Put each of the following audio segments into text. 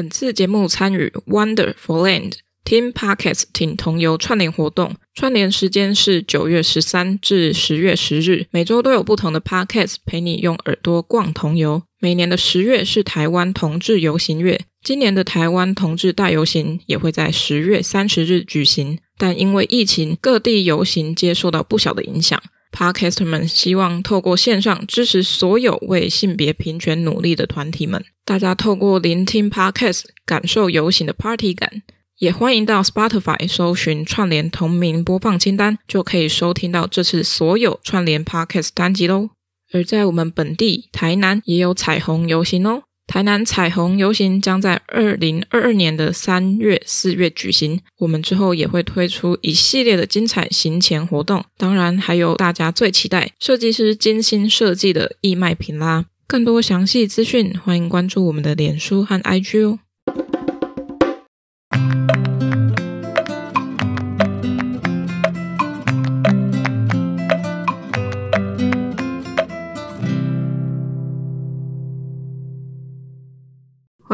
本次节目参与 Wonderful Land Team Parkets 听同游串联活动，串联时间是九月十三至十月十日，每周都有不同的 Parkets 陪你用耳朵逛同游。每年的十月是台湾同志游行月，今年的台湾同志大游行也会在十月三十日举行，但因为疫情，各地游行皆受到不小的影响。Podcasters 们希望透过线上支持所有为性别平权努力的团体们，大家透过聆听 Podcast 感受游行的 Party 感，也欢迎到 Spotify 搜寻串联同名播放清单，就可以收听到这次所有串联 Podcast 集辑喽。而在我们本地台南也有彩虹游行哦。台南彩虹游行将在二零二二年的三月、四月举行。我们之后也会推出一系列的精彩行前活动，当然还有大家最期待设计师精心设计的义卖品啦。更多详细资讯，欢迎关注我们的脸书和 IG 哦。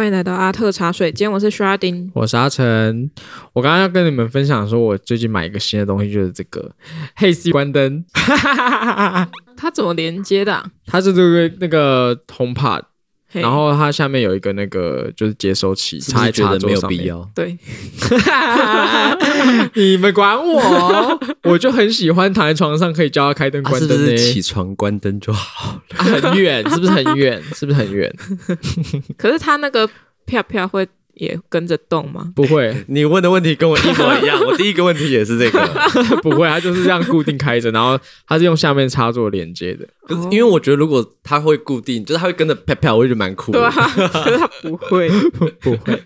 欢迎来到阿特茶水间，我是 Sharding，我是阿成。我刚刚要跟你们分享说，我最近买一个新的东西，就是这个 h e 关灯。它怎么连接的？它是这个那个 Home Pod。然后它下面有一个那个就是接收器，插没插必要。对，你们管我，我就很喜欢躺在床上可以叫他开灯关灯。是是起床关灯就好了？很远，是不是很远？是不是很远？可是他那个票票会。也跟着动吗？不会，你问的问题跟我一模一样。我第一个问题也是这个，不会，它就是这样固定开着，然后它是用下面插座连接的。因为我觉得如果它会固定，就是它会跟着啪啪，我觉得蛮酷的。对，可是它不会，不会。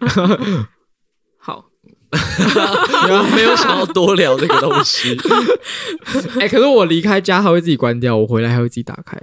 好，我没有想要多聊这个东西。哎，可是我离开家，它会自己关掉；我回来，还会自己打开。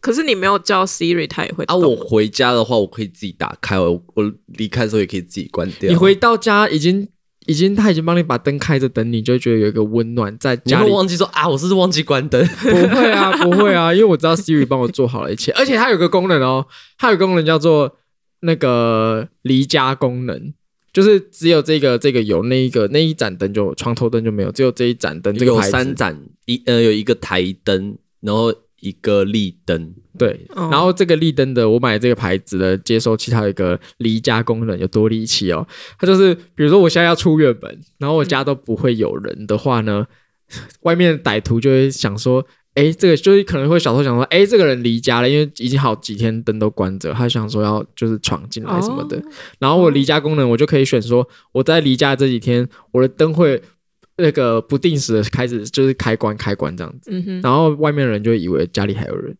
可是你没有叫 Siri，它也会啊。我回家的话，我可以自己打开。我我离开的时候也可以自己关掉。你回到家已经已经它已经帮你把灯开着，等你就觉得有一个温暖在家里。忘记说啊，我是不是忘记关灯？不会啊，不会啊，因为我知道 Siri 帮我做好了一切。而且它有个功能哦，它有个功能叫做那个离家功能，就是只有这个这个有那一个那一盏灯，就床头灯就没有，只有这一盏灯。这个有三盏一呃，有一个台灯，然后。一个立灯，对，然后这个立灯的，我买这个牌子的接收器，它有一个离家功能，有多离奇哦？它就是，比如说我现在要出远门，然后我家都不会有人的话呢，外面的歹徒就会想说，哎，这个就是可能会小时候想说，哎，这个人离家了，因为已经好几天灯都关着，他想说要就是闯进来什么的。然后我离家功能，我就可以选说，我在离家这几天，我的灯会。那个不定时的开始就是开关开关这样子，嗯然后外面的人就以为家里还有人，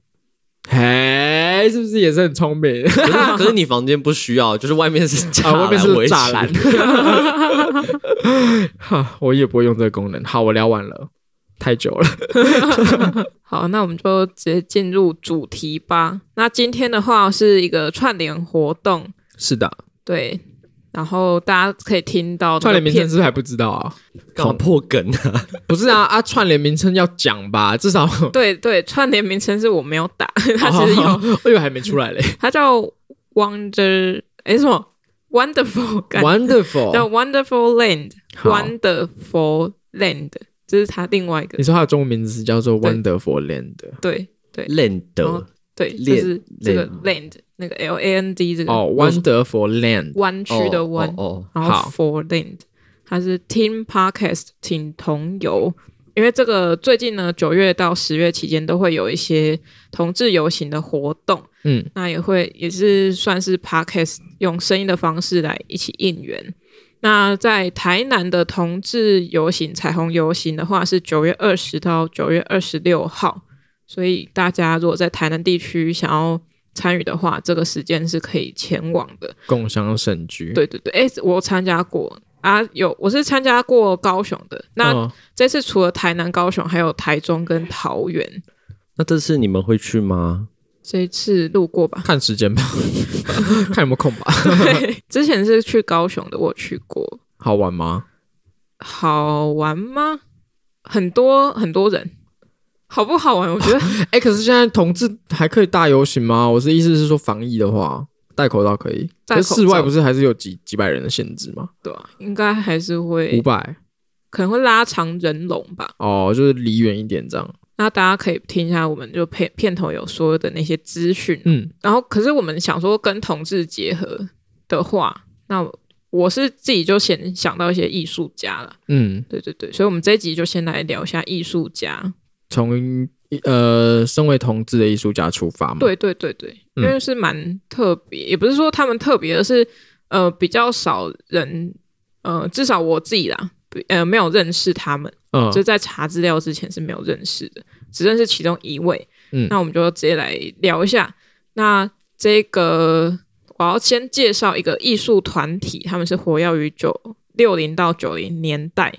嘿，是不是也是很聪明？可是 你房间不需要，就是外面是 啊，外面是栅栏。哈，我也不会用这个功能。好，我聊完了，太久了。好，那我们就直接进入主题吧。那今天的话是一个串联活动，是的，对。然后大家可以听到串联名称是不是还不知道啊？搞破梗啊！不是啊啊！串联名称要讲吧，至少对对，串联名称是我没有打，他其实有，我以为还没出来嘞。他叫 Wonder 哎什么 Wonderful？Wonderful 叫 Wonderful Land？Wonderful Land？这是他另外一个。你说他的中文名字是叫做 Wonderful Land？对对，Land 对，就是这个 Land。那个 L A N D 这个哦，Wonderful Land 弯曲的弯，然后 For Land，它是 Team Parkes t 请同游，因为这个最近呢，九月到十月期间都会有一些同志游行的活动，嗯，那也会也是算是 Parkes t 用声音的方式来一起应援。那在台南的同志游行、彩虹游行的话，是九月二十到九月二十六号，所以大家如果在台南地区想要。参与的话，这个时间是可以前往的。共享盛举。对对对，哎，我参加过啊，有，我是参加过高雄的。那这次除了台南、高雄，还有台中跟桃园。那这次你们会去吗？这次路过吧，看时间吧，看有没有空吧。之前是去高雄的，我去过。好玩吗？好玩吗？很多很多人。好不好玩？我觉得，哎，可是现在同志还可以大游行吗？我是意思是说，防疫的话，戴口罩可以，在室外不是还是有几几百人的限制吗？对啊，应该还是会五百，可能会拉长人龙吧。哦，就是离远一点这样。那大家可以听一下，我们就片片头有说的那些资讯。嗯，然后可是我们想说跟同志结合的话，那我是自己就先想到一些艺术家了。嗯，对对对，所以我们这集就先来聊一下艺术家。从呃，身为同志的艺术家出发嘛，对对对对，因为是蛮特别，也不是说他们特别，而是呃比较少人，呃，至少我自己啦，呃，没有认识他们，嗯，就在查资料之前是没有认识的，只认识其中一位，嗯，那我们就直接来聊一下。那这个我要先介绍一个艺术团体，他们是活跃于九六零到九零年代，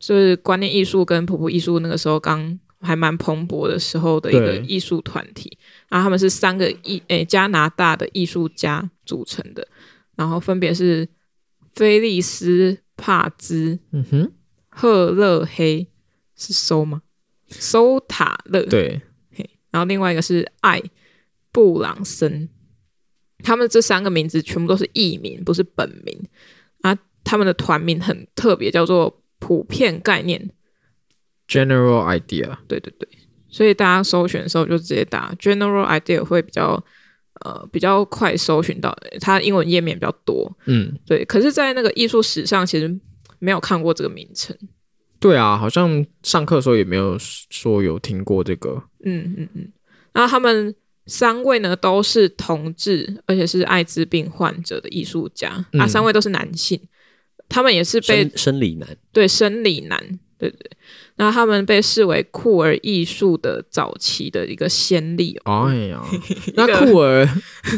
就是观念艺术跟普普艺术，那个时候刚。还蛮蓬勃的时候的一个艺术团体，然后他们是三个艺诶加拿大的艺术家组成的，然后分别是菲利斯帕兹，嗯哼，赫勒黑是搜吗？搜塔勒对，然后另外一个是艾布朗森，他们这三个名字全部都是艺名，不是本名，啊，他们的团名很特别，叫做普遍概念。General idea，对对对，所以大家搜寻的时候就直接打 General idea 会比较呃比较快搜寻到，它英文页面比较多。嗯，对。可是，在那个艺术史上，其实没有看过这个名称。对啊，好像上课的时候也没有说有听过这个。嗯嗯嗯。那他们三位呢，都是同志，而且是艾滋病患者的艺术家。啊，三位都是男性，他们也是被生理男，对生理男。对对，那他们被视为酷儿艺术的早期的一个先例。哎呀，那酷儿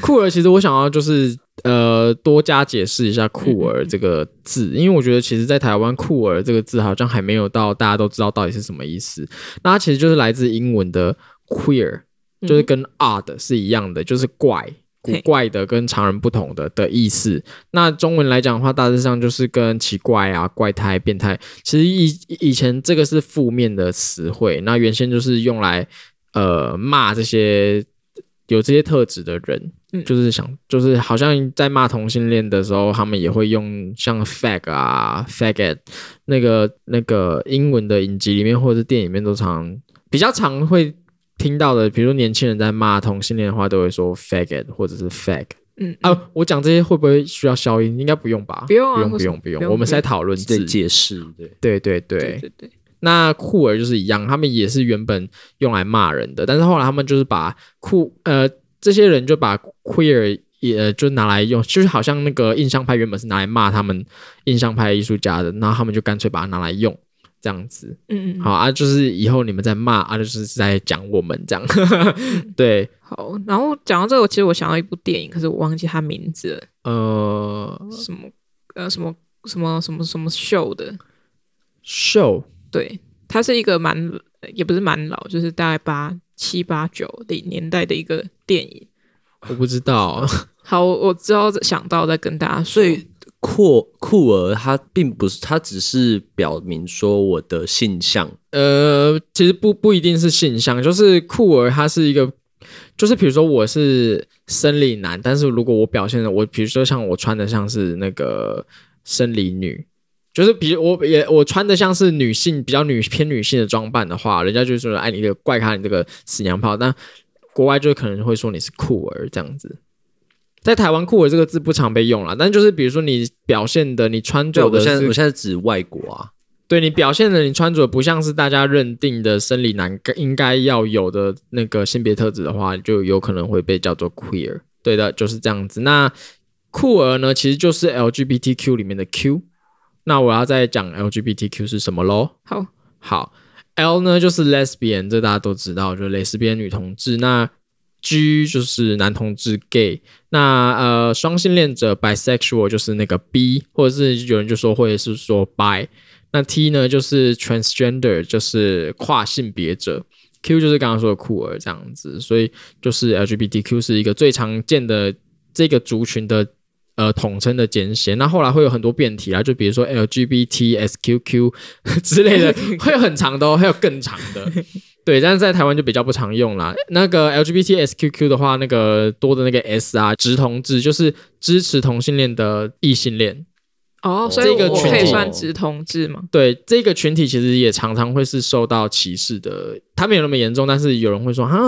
酷儿，其实我想要就是呃多加解释一下酷儿这个字，因为我觉得其实在台湾酷儿这个字好像还没有到大家都知道到底是什么意思。那它其实就是来自英文的 queer，就是跟 odd 是一样的，就是怪。古怪的跟常人不同的的意思，那中文来讲的话，大致上就是跟奇怪啊、怪胎、变态。其实以以前这个是负面的词汇，那原先就是用来呃骂这些有这些特质的人，就是想就是好像在骂同性恋的时候，他们也会用像 fag 啊、fag g 那个那个英文的影集里面或者是电影里面都常比较常会。听到的，比如说年轻人在骂同性恋的话，都会说 faggot 或者是 fag。嗯啊，我讲这些会不会需要消音？应该不用吧。不用啊，不用不用不用。我们是在讨论字解释，对对对对对。那酷儿就是一样，他们也是原本用来骂人的，但是后来他们就是把酷呃这些人就把 queer 也就拿来用，就是好像那个印象派原本是拿来骂他们印象派艺术家的，然后他们就干脆把它拿来用。这样子，嗯嗯，好啊，就是以后你们在骂啊，就是在讲我们这样，对。好，然后讲到这个，其实我想到一部电影，可是我忘记它名字了。呃，什么？呃，什么什么什么什么秀的？秀？对，它是一个蛮，也不是蛮老，就是大概八七八九的年代的一个电影。我不知道。好，我之后想到再跟大家说。酷酷儿，它并不是，它只是表明说我的性向。呃，其实不不一定是性向，就是酷儿，它是一个，就是比如说我是生理男，但是如果我表现的我，比如说像我穿的像是那个生理女，就是比我也我穿的像是女性比较女偏女性的装扮的话，人家就说哎你这个怪咖，你这个死娘炮。但国外就可能会说你是酷儿这样子。在台湾，酷儿这个字不常被用了，但就是比如说你表现的你穿着，我现在我现在指外国啊，对你表现的你穿着不像是大家认定的生理男应该要有的那个性别特质的话，就有可能会被叫做 queer，对的，就是这样子。那酷儿呢，其实就是 L G B T Q 里面的 Q。那我要再讲 L G B T Q 是什么喽？好，好，L 呢就是 lesbian，这大家都知道，就是蕾丝边女同志。那 G 就是男同志 gay，那呃双性恋者 bisexual 就是那个 B，或者是有人就说或者是说 bi，那 T 呢就是 transgender 就是跨性别者，Q 就是刚刚说的酷儿这样子，所以就是 LGBTQ 是一个最常见的这个族群的呃统称的简写。那后来会有很多变体啊，就比如说 LGBTSQQ 之类的，会很长的，哦，还有更长的。对，但是在台湾就比较不常用啦。那个 LGBTSQQ 的话，那个多的那个 S 啊，直同志就是支持同性恋的异性恋。哦，所以我个可以算直同志吗？对，这个群体其实也常常会是受到歧视的。他没有那么严重，但是有人会说啊，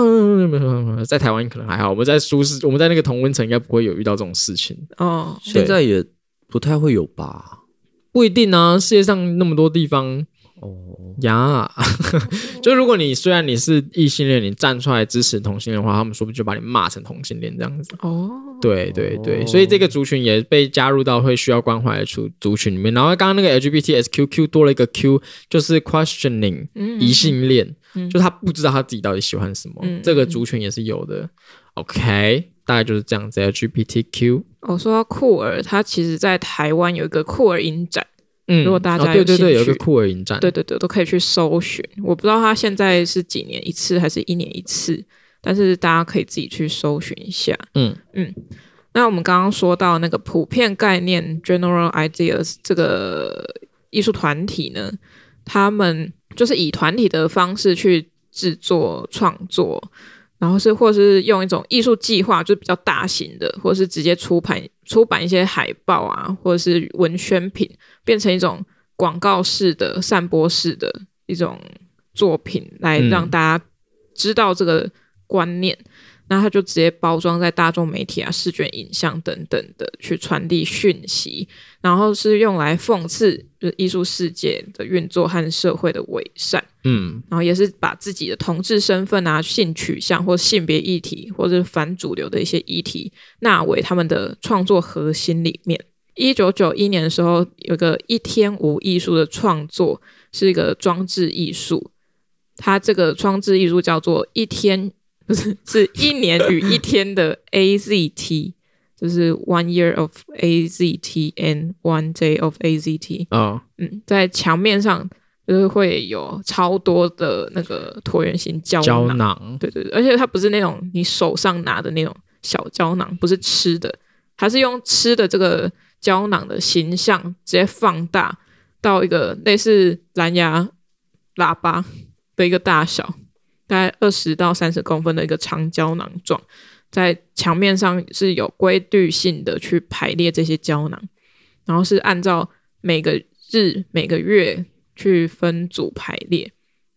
在台湾可能还好，我们在舒适，我们在那个同温层应该不会有遇到这种事情。哦，现在也不太会有吧？不一定啊，世界上那么多地方。哦，呀，就如果你虽然你是异性恋，你站出来支持同性恋的话，他们说不定就把你骂成同性恋这样子。哦，对对对，所以这个族群也被加入到会需要关怀的族族群里面。然后刚刚那个 LGBTSQQ 多了一个 Q，就是 questioning，嗯，异性恋，就他不知道他自己到底喜欢什么，这个族群也是有的。OK，大概就是这样子，LGBTQ。我说酷儿，他其实在台湾有一个酷儿影展。嗯，如果大家对对对有一个酷儿影展，对对对，都可以去搜寻。我不知道它现在是几年一次还是一年一次，但是大家可以自己去搜寻一下。嗯嗯，那我们刚刚说到那个普遍概念 （general ideas） 这个艺术团体呢，他们就是以团体的方式去制作创作，然后是或是用一种艺术计划，就是比较大型的，或是直接出版出版一些海报啊，或者是文宣品，变成一种广告式的、散播式的一种作品，来让大家知道这个观念。那他就直接包装在大众媒体啊、视觉影像等等的去传递讯息，然后是用来讽刺就是艺术世界的运作和社会的伪善，嗯，然后也是把自己的同志身份啊、性取向或性别议题或者反主流的一些议题纳为他们的创作核心里面。一九九一年的时候，有个一天无艺术的创作是一个装置艺术，它这个装置艺术叫做一天。是是一年与一天的 AZT，就是 one year of AZT and one day of AZT。嗯，在墙面上就是会有超多的那个椭圆形胶囊，胶囊对对对，而且它不是那种你手上拿的那种小胶囊，不是吃的，它是用吃的这个胶囊的形象直接放大到一个类似蓝牙喇叭的一个大小。大概二十到三十公分的一个长胶囊状，在墙面上是有规律性的去排列这些胶囊，然后是按照每个日、每个月去分组排列。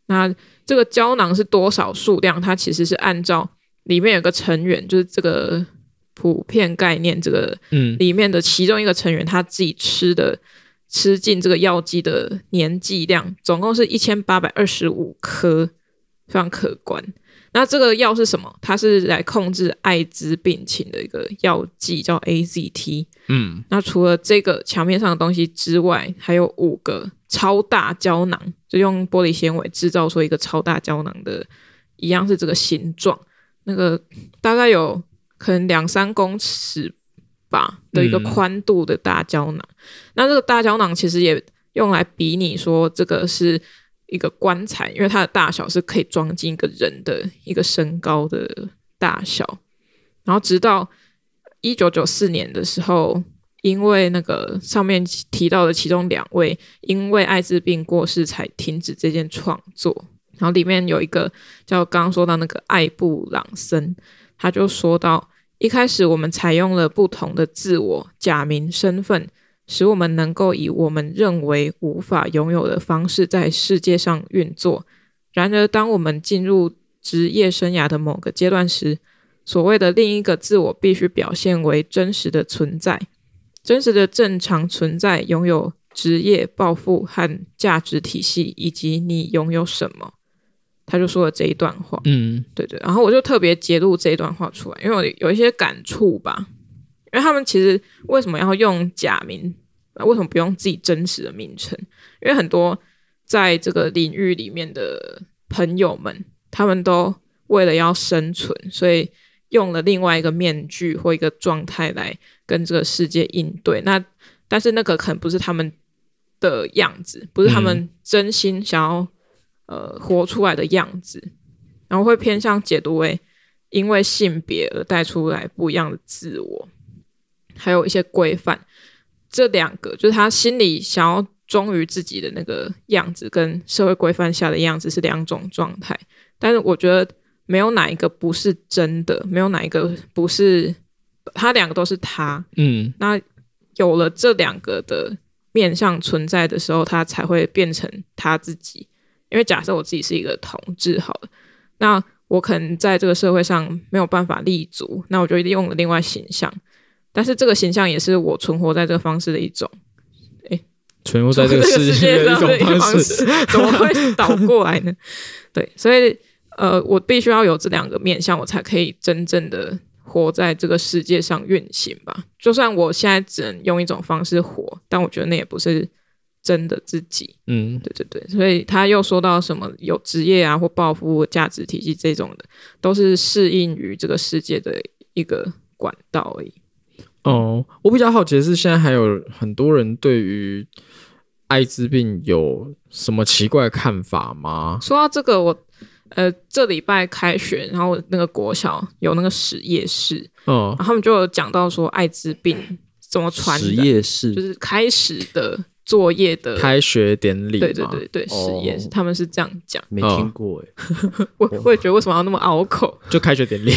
那这个胶囊是多少数量？它其实是按照里面有个成员，就是这个普遍概念，这个嗯里面的其中一个成员他自己吃的吃进这个药剂的年剂量，总共是一千八百二十五颗。非常可观。那这个药是什么？它是来控制艾滋病情的一个药剂，叫 AZT。嗯，那除了这个墙面上的东西之外，还有五个超大胶囊，就用玻璃纤维制造出一个超大胶囊的一样是这个形状，那个大概有可能两三公尺吧的一个宽度的大胶囊。那这个大胶囊其实也用来比拟说，这个是。一个棺材，因为它的大小是可以装进一个人的一个身高的大小。然后直到一九九四年的时候，因为那个上面提到的其中两位因为艾滋病过世，才停止这件创作。然后里面有一个叫刚刚说到那个艾布朗森，他就说到一开始我们采用了不同的自我假名身份。使我们能够以我们认为无法拥有的方式在世界上运作。然而，当我们进入职业生涯的某个阶段时，所谓的另一个自我必须表现为真实的存在，真实的正常存在，拥有职业抱负和价值体系，以及你拥有什么。他就说了这一段话。嗯，对对。然后我就特别截录这一段话出来，因为我有一些感触吧。因为他们其实为什么要用假名？为什么不用自己真实的名称？因为很多在这个领域里面的朋友们，他们都为了要生存，所以用了另外一个面具或一个状态来跟这个世界应对。那但是那个可能不是他们的样子，不是他们真心想要呃活出来的样子，然后会偏向解读为因为性别而带出来不一样的自我。还有一些规范，这两个就是他心里想要忠于自己的那个样子，跟社会规范下的样子是两种状态。但是我觉得没有哪一个不是真的，没有哪一个不是他两个都是他。嗯，那有了这两个的面向存在的时候，他才会变成他自己。因为假设我自己是一个同志，好了，那我可能在这个社会上没有办法立足，那我就用了另外形象。但是这个形象也是我存活在这个方式的一种，哎，存活在这个世界的一种方式，怎么会倒过来呢？对，所以呃，我必须要有这两个面向，我才可以真正的活在这个世界上运行吧。就算我现在只能用一种方式活，但我觉得那也不是真的自己。嗯，对对对。所以他又说到什么有职业啊，或暴富价值体系这种的，都是适应于这个世界的一个管道而已。哦，我比较好奇的是，现在还有很多人对于艾滋病有什么奇怪看法吗？说到这个，我呃，这礼拜开学，然后那个国小有那个实验室，嗯，然后他们就有讲到说艾滋病怎么传，实验室就是开始的。作业的开学典礼，对对对对，实验他们是这样讲，没听过哎，我我也觉得为什么要那么拗口？就开学典礼，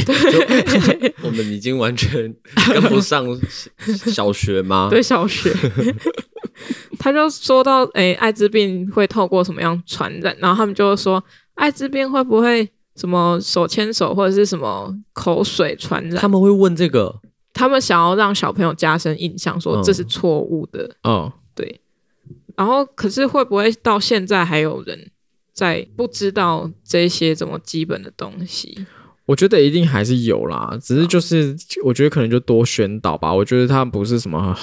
我们已经完全跟不上小学吗？对小学，他就说到，哎，艾滋病会透过什么样传染？然后他们就会说，艾滋病会不会什么手牵手或者是什么口水传染？他们会问这个，他们想要让小朋友加深印象，说这是错误的，嗯。然后，可是会不会到现在还有人在不知道这些怎么基本的东西？我觉得一定还是有啦，只是就是我觉得可能就多宣导吧。我觉得它不是什么，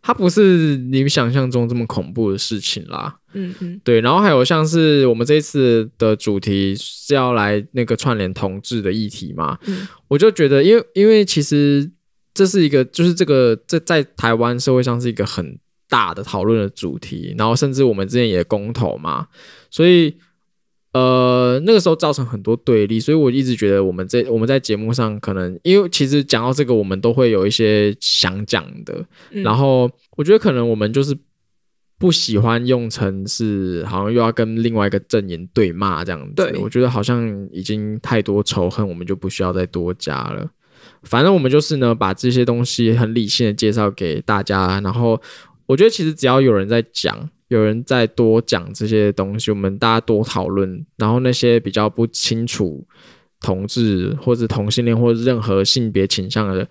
它不是你想象中这么恐怖的事情啦。嗯嗯，对。然后还有像是我们这一次的主题是要来那个串联同志的议题嘛？嗯，我就觉得，因为因为其实这是一个，就是这个在在台湾社会上是一个很。大的讨论的主题，然后甚至我们之前也公投嘛，所以呃那个时候造成很多对立，所以我一直觉得我们这我们在节目上可能，因为其实讲到这个，我们都会有一些想讲的，然后我觉得可能我们就是不喜欢用成是好像又要跟另外一个阵营对骂这样子，对我觉得好像已经太多仇恨，我们就不需要再多加了，反正我们就是呢把这些东西很理性的介绍给大家，然后。我觉得其实只要有人在讲，有人在多讲这些东西，我们大家多讨论，然后那些比较不清楚同志或者同性恋或者任何性别倾向的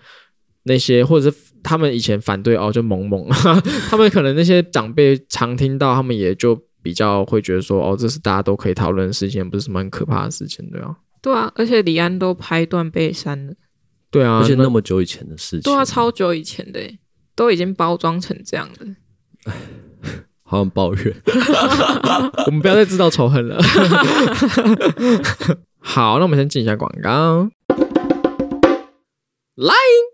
那些，或者是。他们以前反对哦，就萌萌，他们可能那些长辈常听到，他们也就比较会觉得说，哦，这是大家都可以讨论的事情，不是什么很可怕的事情，对啊，对啊，而且李安都拍断被删了，对啊，而且那么久以前的事情，对啊，超久以前的。都已经包装成这样了，好想抱怨。我们不要再制造仇恨了。好，那我们先进一下广告。Line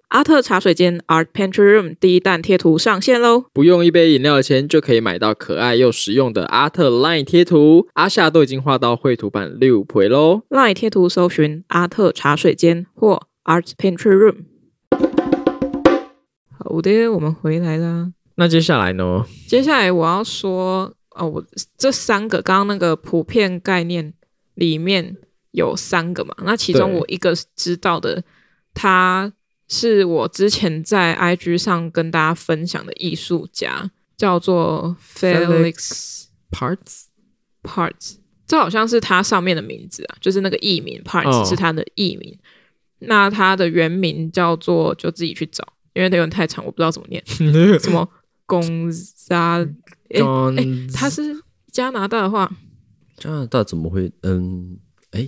阿特茶水间 Art Pantry Room 第一弹贴图上线喽！不用一杯饮料的钱，就可以买到可爱又实用的阿特 Line 贴图。阿夏都已经画到绘图版六回喽。Line 贴图搜寻阿特茶水间或 Art Pantry Room。我爹，我们回来啦。那接下来呢？接下来我要说，哦，我这三个刚刚那个普遍概念里面有三个嘛？那其中我一个知道的，他是我之前在 IG 上跟大家分享的艺术家，叫做 Felix Parts Parts，这好像是他上面的名字啊，就是那个艺名 Parts 是他的艺名，那他的原名叫做就自己去找。因为它有点太长，我不知道怎么念。什么龚扎？哎，他是加拿大的话，加拿大怎么会？嗯，哎，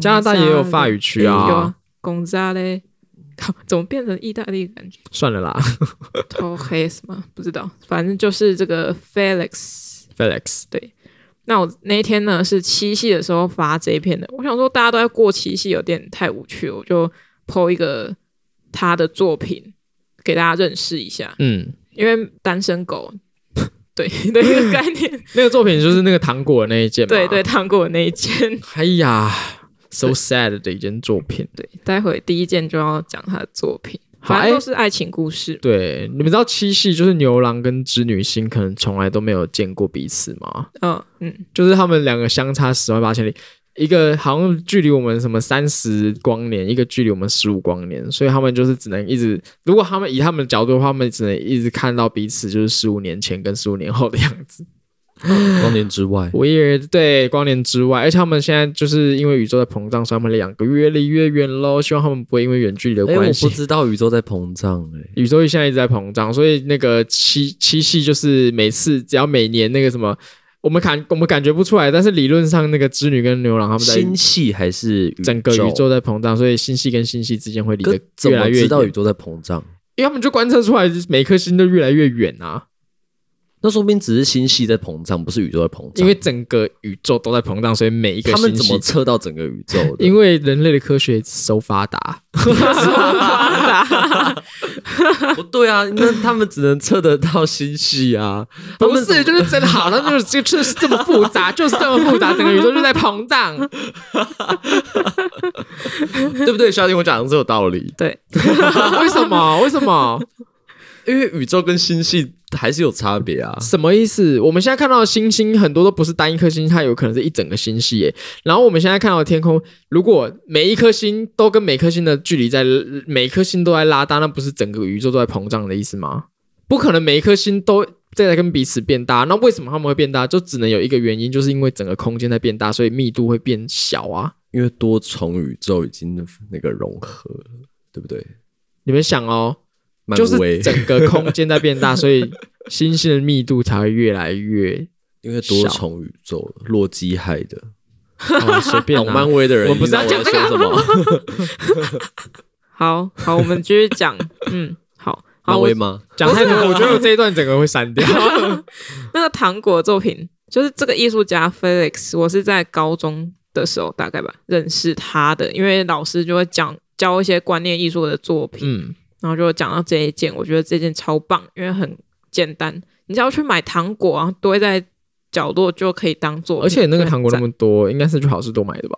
加拿大也有法语区啊。龚扎嘞，怎么变成意大利的感觉？算了啦，偷黑什么？不知道，反正就是这个 Felix。Felix，对。那我那天呢是七夕的时候发这一篇的。我想说，大家都在过七夕，有点太无趣，我就 PO 一个他的作品。给大家认识一下，嗯，因为单身狗 对的一 个概念，那个作品就是那个糖果那一件，对对，糖果那一件，哎呀，so sad 的一件作品，对，待会第一件就要讲他的作品，反正都是爱情故事，对，你们知道七夕就是牛郎跟织女星可能从来都没有见过彼此吗？嗯嗯，就是他们两个相差十万八千里。一个好像距离我们什么三十光年，一个距离我们十五光年，所以他们就是只能一直。如果他们以他们的角度的话，他们只能一直看到彼此就是十五年前跟十五年后的样子。光年之外，我也对光年之外，而且他们现在就是因为宇宙在膨胀，所以他们两个越离越远喽。希望他们不会因为远距离的关系。我不知道宇宙在膨胀哎，宇宙现在一直在膨胀，所以那个七七系就是每次只要每年那个什么。我们感我们感觉不出来，但是理论上，那个织女跟牛郎他们在星系还是整个宇宙在膨胀，所以星系跟星系之间会离得越来越知道宇宙在膨胀，因为他们就观测出来，每颗星都越来越远啊。那说明只是星系在膨胀，不是宇宙在膨胀。因为整个宇宙都在膨胀，所以每一个他们怎么测到整个宇宙？的？因为人类的科学不发达，不发达。不对啊，那他们只能测得到星系啊。不是，就是真的好，那就是就是这么复杂，就是这么复杂。整个宇宙就在膨胀，对不对？小弟，我讲的所有道理，对，为什么？为什么？因为宇宙跟星系还是有差别啊，什么意思？我们现在看到的星星很多都不是单一颗星，它有可能是一整个星系。诶，然后我们现在看到的天空，如果每一颗星都跟每颗星的距离在，每颗星都在拉大，那不是整个宇宙都在膨胀的意思吗？不可能每一颗星都在跟彼此变大，那为什么他们会变大？就只能有一个原因，就是因为整个空间在变大，所以密度会变小啊。因为多重宇宙已经那个融合了，对不对？你们想哦。就是整个空间在变大，所以星 星的密度才会越来越……因为多重宇宙，洛基害的，随便啊，漫威的人，我不是要讲这个好 好，我们继续讲，嗯，好漫威吗？讲太多，我觉得我这一段整个会删掉。那个糖果作品，就是这个艺术家 Felix，我是在高中的时候，大概吧，认识他的，因为老师就会讲教一些观念艺术的作品，嗯。然后就讲到这一件，我觉得这件超棒，因为很简单，你只要去买糖果后堆在角落就可以当做。而且那个糖果那么多，应该是去好市多买的吧？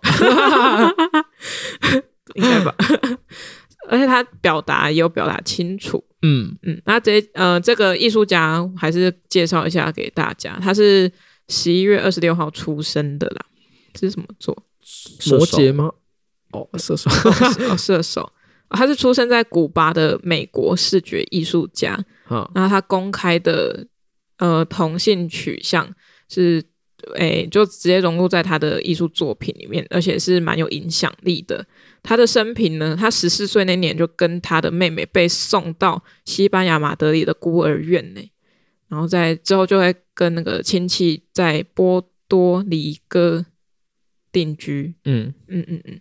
应该吧。而且他表达也有表达清楚。嗯嗯，那这呃这个艺术家还是介绍一下给大家，他是十一月二十六号出生的啦。这是什么座？摩羯吗？哦，射手。哦，射手。他是出生在古巴的美国视觉艺术家，然后他公开的呃同性取向是，哎，就直接融入在他的艺术作品里面，而且是蛮有影响力的。他的生平呢，他十四岁那年就跟他的妹妹被送到西班牙马德里的孤儿院内，然后在之后就会跟那个亲戚在波多黎各定居。嗯嗯嗯嗯。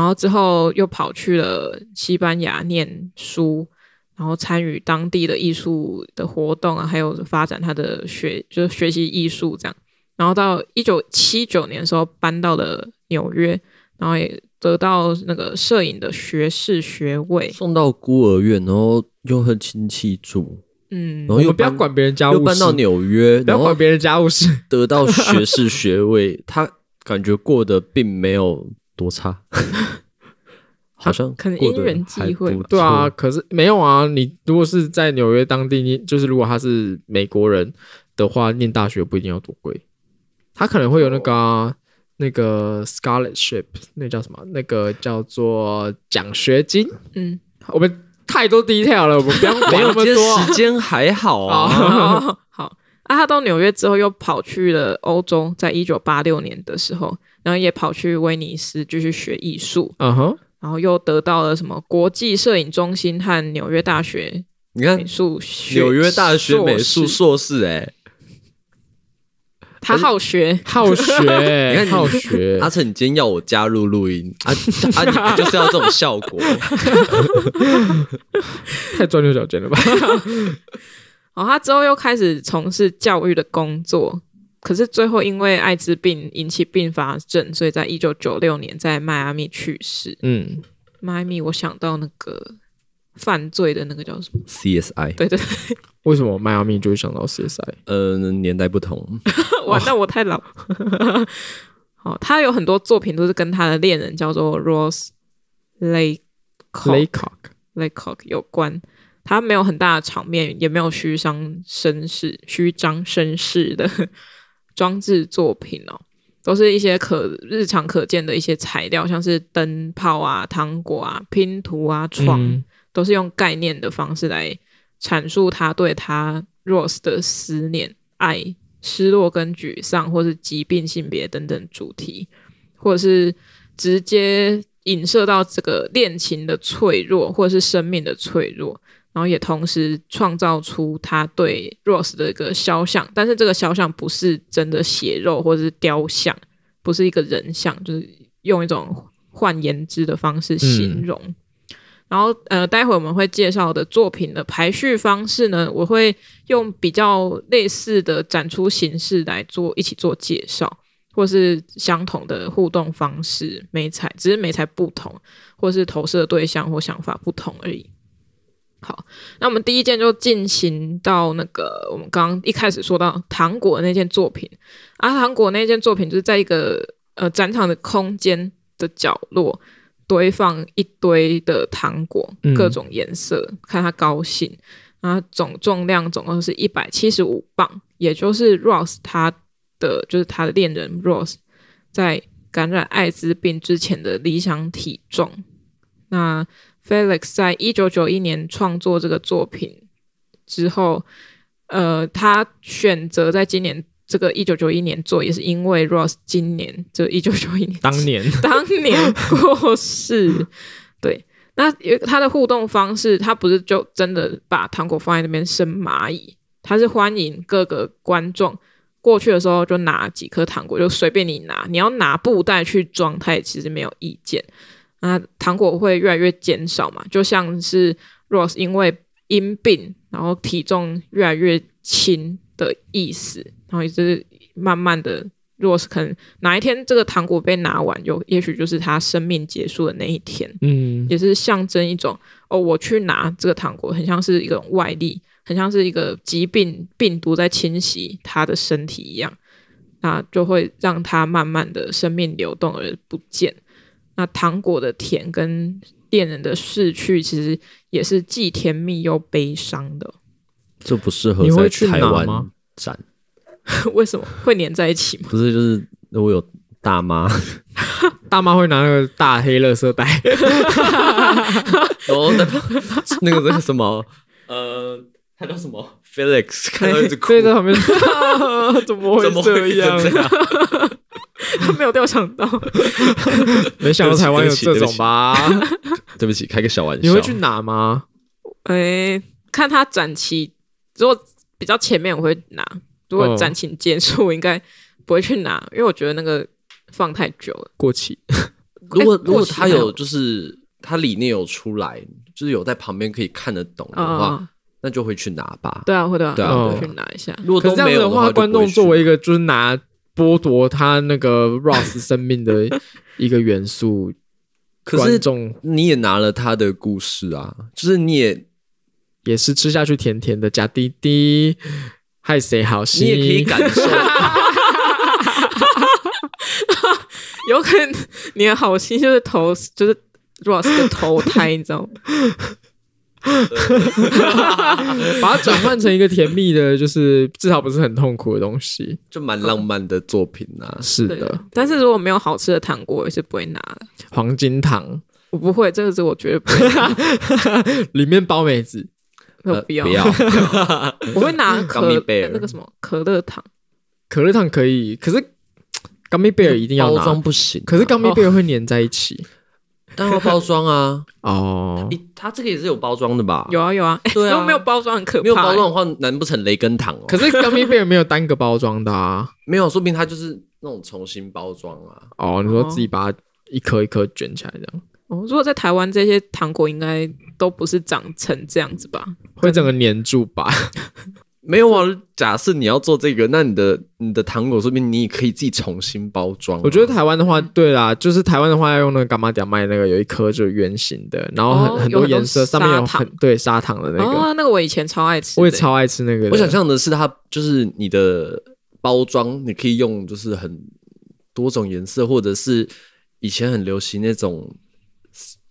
然后之后又跑去了西班牙念书，然后参与当地的艺术的活动啊，还有发展他的学，就是学习艺术这样。然后到一九七九年的时候搬到了纽约，然后也得到那个摄影的学士学位。送到孤儿院，然后又和亲戚住，嗯，然后又不要管别人家务事。又搬到纽约，不要管别人家务事。得到学士学位，他感觉过得并没有。多差，好像可能因人机会对啊，可是没有啊。你如果是在纽约当地你就是如果他是美国人的话，念大学不一定要多贵。他可能会有那个那个 scholarship，那叫什么？那个叫做奖学金。嗯，我们太多 detail 了，我们不要没那么多时间。还好啊，好。啊，他到纽约之后又跑去了欧洲，在一九八六年的时候。然后也跑去威尼斯继续学艺术，嗯哼，然后又得到了什么国际摄影中心和纽约大学你看美术学，纽约大学美术硕士，哎，他好学，好学，你看，好学，阿成，你今天要我加入录音，啊 啊，就是要这种效果，太钻牛角尖了吧？然后他之后又开始从事教育的工作。可是最后因为艾滋病引起并发症，所以在一九九六年在迈阿密去世。嗯，迈阿密我想到那个犯罪的那个叫什么？CSI。对对对。为什么迈阿密就会想到 CSI？呃，年代不同。哇，那我太老。好，他有很多作品都是跟他的恋人叫做 Rose l a y c l a k l a o c k 有关。他没有很大的场面，也没有虚张声势，虚张声势的。装置作品哦，都是一些可日常可见的一些材料，像是灯泡啊、糖果啊、拼图啊、床，都是用概念的方式来阐述他对他 Rose 的思念、爱、失落跟沮丧，或是疾病、性别等等主题，或者是直接引射到这个恋情的脆弱，或者是生命的脆弱。然后也同时创造出他对 Rose 的一个肖像，但是这个肖像不是真的血肉或者是雕像，不是一个人像，就是用一种换言之的方式形容。然后呃，待会我们会介绍的作品的排序方式呢，我会用比较类似的展出形式来做一起做介绍，或是相同的互动方式，美材只是美材不同，或是投射对象或想法不同而已。好，那我们第一件就进行到那个我们刚刚一开始说到糖果那件作品啊，糖果那件作品就是在一个呃展场的空间的角落堆放一堆的糖果，各种颜色，看他高兴啊，总重量总共是一百七十五磅，也就是 Rose 他的就是他的恋人 Rose 在感染艾滋病之前的理想体重，那。Felix 在一九九一年创作这个作品之后，呃，他选择在今年这个一九九一年做，也是因为 Ross 今年就一九九一年当年 当年过世。对，那他的互动方式，他不是就真的把糖果放在那边生蚂蚁，他是欢迎各个观众过去的时候就拿几颗糖果，就随便你拿，你要拿布袋去装，他也其实没有意见。那糖果会越来越减少嘛，就像是 Rose 因为因病，然后体重越来越轻的意思，然后就是慢慢的，Rose 可能哪一天这个糖果被拿完，有也许就是他生命结束的那一天。嗯，也是象征一种哦，我去拿这个糖果，很像是一种外力，很像是一个疾病病毒在侵袭他的身体一样，那就会让他慢慢的生命流动而不见。那糖果的甜跟恋人的逝去，其实也是既甜蜜又悲伤的。这不适合在台湾展。为什么会粘在一起吗？不是，就是如果有大妈，大妈会拿那个大黑垃圾袋，然后那个那个什么，呃，他叫什么？Felix 看到一直哭，怎么怎么会这样？他 没有料想到，没想到台湾有这种吧？对不起，开个小玩笑。你会去拿吗？哎，看他展期，如果比较前面，我会拿；如果展期结束，我应该不会去拿，因为我觉得那个放太久了，过期。如果如果他有，就是他理念有出来，就是有在旁边可以看得懂的话，那就会去拿吧。对啊，会对啊，对啊，去拿一下。如果都没的话，观众作为一个就是拿。剥夺他那个 Ross 生命的一个元素，可是你也拿了他的故事啊，就是你也也是吃下去甜甜的加滴滴，嗨谁好心，你也可以感受，有可能你的好心就是投就是 Ross 的投胎，你知道吗？把它转换成一个甜蜜的，就是至少不是很痛苦的东西，就蛮浪漫的作品呐。是的，但是如果没有好吃的糖果，我是不会拿的。黄金糖，我不会，这个是我绝对不会。里面包梅子，没有必要。我会拿可那个什么可乐糖，可乐糖可以，可是钢笔贝尔一定要拿，包装不行。可是钢笔贝尔会粘在一起。那要包装啊，哦，你它这个也是有包装的吧？有啊有啊，对啊，没有包装很可怕。没有包装的话，难不成雷根糖？可是 bear 没有单个包装的啊，没有，说定它就是那种重新包装啊。哦，你说自己把它一颗一颗卷起来这样。哦，如果在台湾这些糖果应该都不是长成这样子吧？会整个粘住吧？没有啊，假设你要做这个，那你的你的糖果这边你也可以自己重新包装。我觉得台湾的话，对啦，就是台湾的话要用那个干嘛店卖那个，有一颗就是圆形的，然后很很多颜色，上面有很对砂糖的那个。哦，那个我以前超爱吃，我也超爱吃那个。我想象的是它就是你的包装，你可以用就是很多种颜色，或者是以前很流行那种，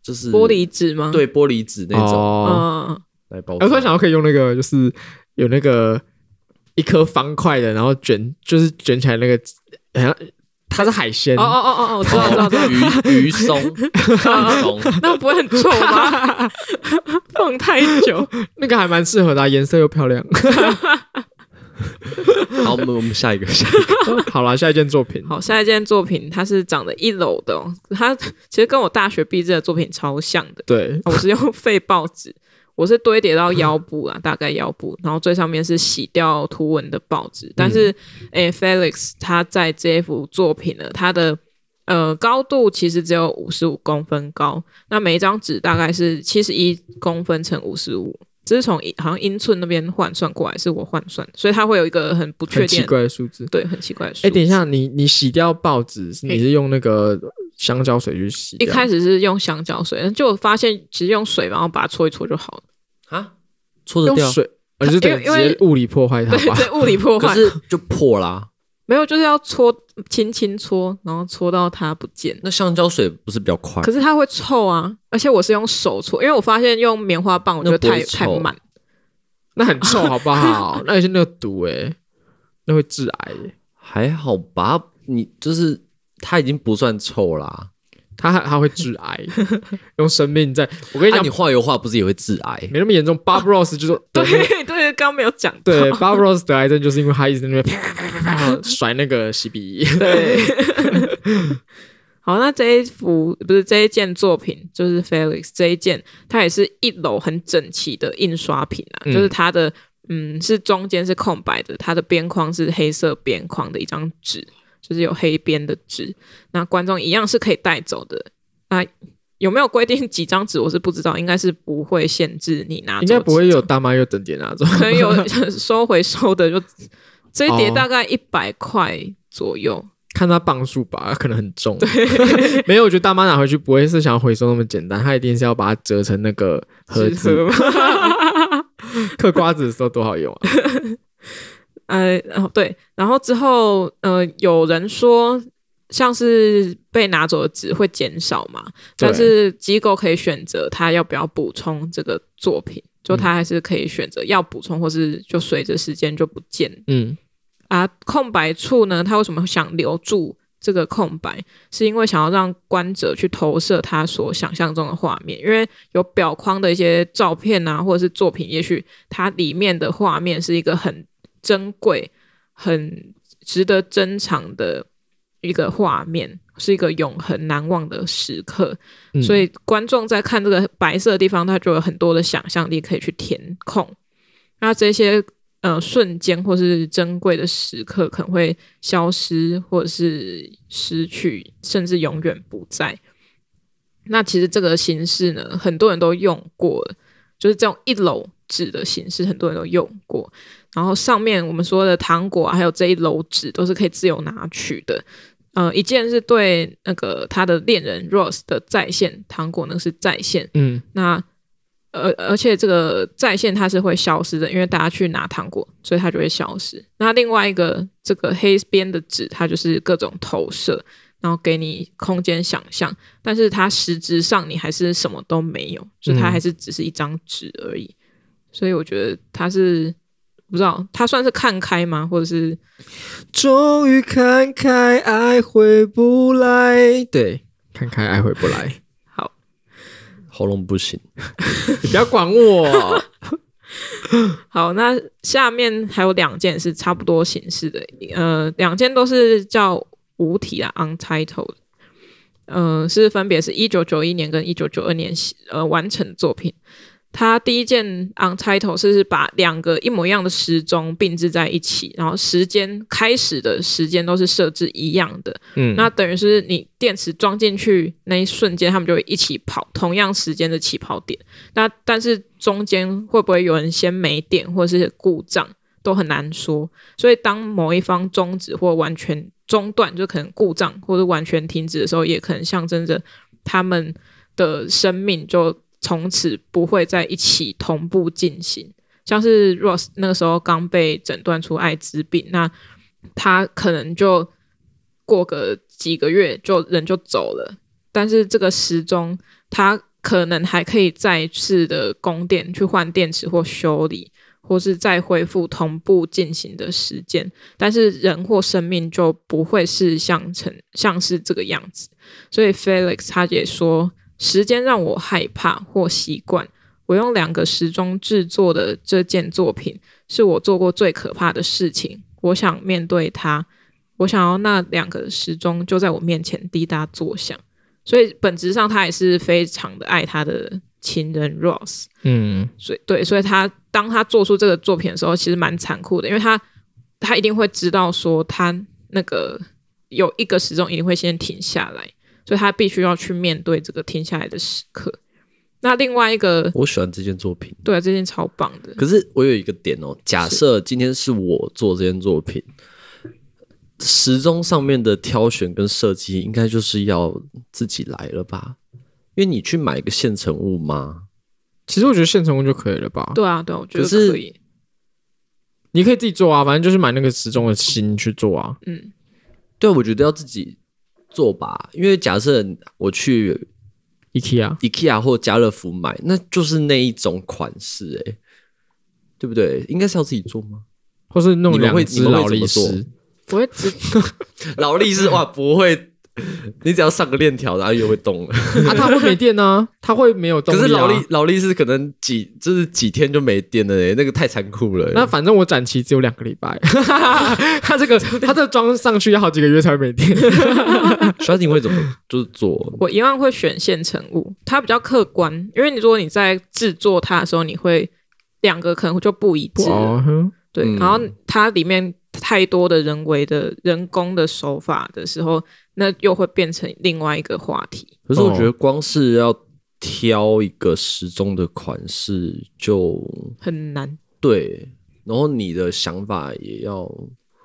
就是玻璃纸吗？对，玻璃纸那种来包。我突然想到可以用那个就是。有那个一颗方块的，然后卷就是卷起来那个，好像它是海鲜。哦哦哦哦哦，知道知道，鱼鱼松鱼松，那不会很臭吗？放太久，那个还蛮适合的，颜色又漂亮。好，我们我们下一个，下一个好了，下一件作品。好，下一件作品，它是长得一楼的，它其实跟我大学毕业的作品超像的。对，我是用废报纸。我是堆叠到腰部啊，大概腰部，然后最上面是洗掉图文的报纸。但是，哎，Felix，他在这幅作品呢，他的呃高度其实只有五十五公分高。那每一张纸大概是七十一公分乘五十五，这是从好像英寸那边换算过来，是我换算，所以它会有一个很不确定、奇怪的数字。对，很奇怪。的数哎，等一下，你你洗掉报纸，你是用那个香蕉水去洗？一开始是用香蕉水，就发现其实用水，然后把它搓一搓就好了。啊！搓得掉，水，而是因为物理破坏它，对，物理破坏，是就破啦。没有，就是要搓，轻轻搓，然后搓到它不见。那香蕉水不是比较快？可是它会臭啊，而且我是用手搓，因为我发现用棉花棒我觉得太太慢。那很臭，好不好？那也是那个毒哎，那会致癌，还好吧？你就是它已经不算臭啦。他还他会致癌，用生命在。我跟你讲，你画油画不是也会致癌？没那么严重。Bob Ross 就说，对对，刚刚没有讲。对，Bob Ross 得癌症就是因为他一直在那边啪啪啪啪甩那个吸笔。对。好，那这一幅不是这一件作品，就是 Felix 这一件，它也是一楼很整齐的印刷品啊，就是它的嗯，是中间是空白的，它的边框是黑色边框的一张纸。就是有黑边的纸，那观众一样是可以带走的。那有没有规定几张纸？我是不知道，应该是不会限制你拿。应该不会有大妈又整叠拿走，可有 收回收的，就这一叠大概一百块左右，看它磅数吧，可能很重。没有，我觉得大妈拿回去不会是想要回收那么简单，她一定是要把它折成那个盒子，嗑瓜子的时候多好用啊！呃，然后对，然后之后，呃，有人说像是被拿走的纸会减少嘛，但是机构可以选择他要不要补充这个作品，就他还是可以选择要补充，或是就随着时间就不见。嗯，啊，空白处呢，他为什么想留住这个空白？是因为想要让观者去投射他所想象中的画面，因为有表框的一些照片啊，或者是作品，也许它里面的画面是一个很。珍贵、很值得珍藏的一个画面，是一个永恒难忘的时刻。所以，观众在看这个白色的地方，它就有很多的想象力可以去填空。那这些呃瞬间或是珍贵的时刻，可能会消失，或者是失去，甚至永远不在。那其实这个形式呢，很多人都用过就是这种一篓纸的形式，很多人都用过。然后上面我们说的糖果，还有这一楼纸都是可以自由拿取的。呃，一件是对那个他的恋人 Rose 的在线糖果，那是在线。嗯，那呃，而且这个在线它是会消失的，因为大家去拿糖果，所以它就会消失。那另外一个这个黑边的纸，它就是各种投射，然后给你空间想象，但是它实质上你还是什么都没有，就它还是只是一张纸而已。所以我觉得它是。不知道他算是看开吗，或者是终于看开，爱回不来。对，看开，爱回不来。好，喉咙不行，你不要管我。好，那下面还有两件是差不多形式的，呃，两件都是叫五体啊，Untitled。嗯，是分别是一九九一年跟一九九二年呃完成作品。它第一件 on t i t l e 是是把两个一模一样的时钟并置在一起，然后时间开始的时间都是设置一样的，嗯，那等于是你电池装进去那一瞬间，他们就会一起跑同样时间的起跑点。那但是中间会不会有人先没电或是故障，都很难说。所以当某一方终止或完全中断，就可能故障或者完全停止的时候，也可能象征着他们的生命就。从此不会在一起同步进行，像是 Ross 那个时候刚被诊断出艾滋病，那他可能就过个几个月就人就走了。但是这个时钟，他可能还可以再次的供电，去换电池或修理，或是再恢复同步进行的时间。但是人或生命就不会是像成像是这个样子。所以 Felix 他也说。时间让我害怕或习惯。我用两个时钟制作的这件作品，是我做过最可怕的事情。我想面对它，我想要那两个时钟就在我面前滴答作响。所以本质上，他也是非常的爱他的情人 Rose。嗯，所以对，所以他当他做出这个作品的时候，其实蛮残酷的，因为他他一定会知道说，他那个有一个时钟一定会先停下来。所以他必须要去面对这个停下来的时刻。那另外一个，我喜欢这件作品，对，这件超棒的。可是我有一个点哦，假设今天是我做这件作品，时钟上面的挑选跟设计，应该就是要自己来了吧？因为你去买一个现成物吗？其实我觉得现成物就可以了吧？对啊，对，我觉得可以。你可以自己做啊，反正就是买那个时钟的心去做啊。嗯，对，我觉得要自己。做吧，因为假设我去 IKEA、IKEA 或家乐福买，那就是那一种款式，哎，对不对？应该是要自己做吗？或是弄两位劳力士？不会，劳力士哇，不会。你只要上个链条，然后又会动了。啊，它会没电呢，它 会没有动。可是劳力劳力士可能几就是几天就没电了嘞，那个太残酷了。那反正我展期只有两个礼拜，它 这个它这装上去要好几个月才会没电。小 h 会怎么就是做？我一样会选现成物，它比较客观。因为你如果你在制作它的时候，你会两个可能就不一致。对，然后它里面太多的人为的人工的手法的时候。那又会变成另外一个话题。可是我觉得光是要挑一个时钟的款式就很难。对，然后你的想法也要，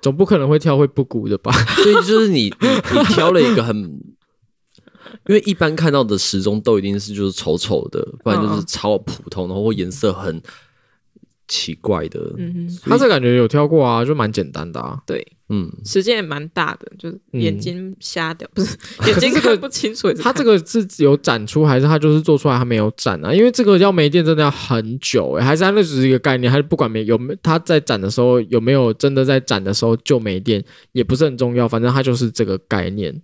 总不可能会挑会不古的吧？所以就是你你你挑了一个很，因为一般看到的时钟都一定是就是丑丑的，不然就是超普通，然后颜色很奇怪的。嗯哼，他这感觉有挑过啊，就蛮简单的啊。对。嗯，时间也蛮大的，就是眼睛瞎掉，不是 眼睛看不清楚。他这个是有展出还是他就是做出来他没有展啊？因为这个要没电真的要很久诶。还是那只是一个概念，还是不管没有没他在展的时候有没有真的在展的时候就没电，也不是很重要，反正他就是这个概念。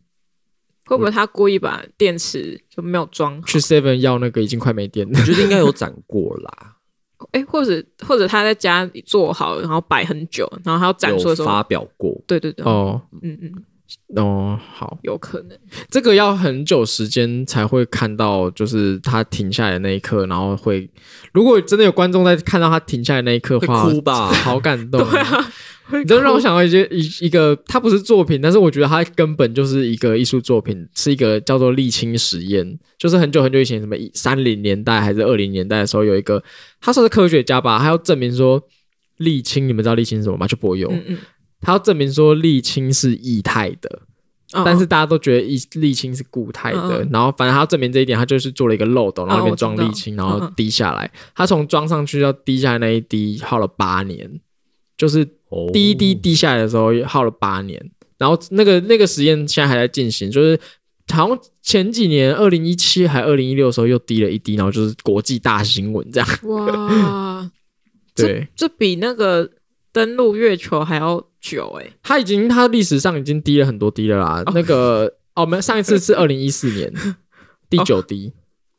会不会他故意把电池就没有装去 Seven 要那个已经快没电，我觉得应该有展过啦。哎，或者或者他在家里做好，然后摆很久，然后还要展时候发表过，对对对，哦，嗯嗯。哦，好，有可能这个要很久时间才会看到，就是他停下来那一刻，然后会如果真的有观众在看到他停下来那一刻，话，哭吧，好感动。对啊，真让我想到一些一一个，它不是作品，但是我觉得它根本就是一个艺术作品，是一个叫做沥青实验，就是很久很久以前，什么三零年代还是二零年代的时候，有一个，他说是科学家吧，他要证明说沥青，你们知道沥青是什么吗？就柏油。嗯嗯。他要证明说沥青是液态的，但是大家都觉得沥沥青是固态的。然后，反正他要证明这一点，他就是做了一个漏斗，然后里面装沥青，然后滴下来。他从装上去到滴下来那一滴耗了八年，就是第一滴滴下来的时候耗了八年。然后那个那个实验现在还在进行，就是好像前几年二零一七还二零一六的时候又滴了一滴，然后就是国际大新闻这样。哇，对，这比那个。登陆月球还要久哎，它已经它历史上已经低了很多低了啦。那个哦，我们上一次是二零一四年 第九滴。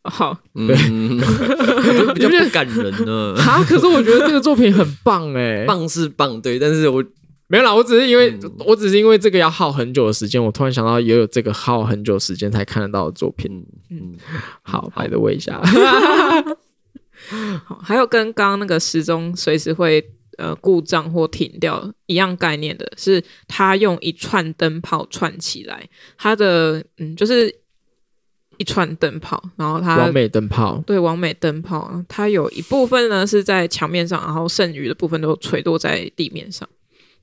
好对，比较感人呢啊。可是我觉得这个作品很棒哎，棒是棒对，但是我没有啦，我只是因为我只是因为这个要耗很久的时间，我突然想到也有这个耗很久时间才看得到的作品。嗯，好，拜托我一下。好，还有跟刚刚那个时钟随时会。呃，故障或停掉一样概念的，是它用一串灯泡串起来，它的嗯，就是一串灯泡，然后它完美灯泡，对，完美灯泡，它有一部分呢是在墙面上，然后剩余的部分都垂落在地面上，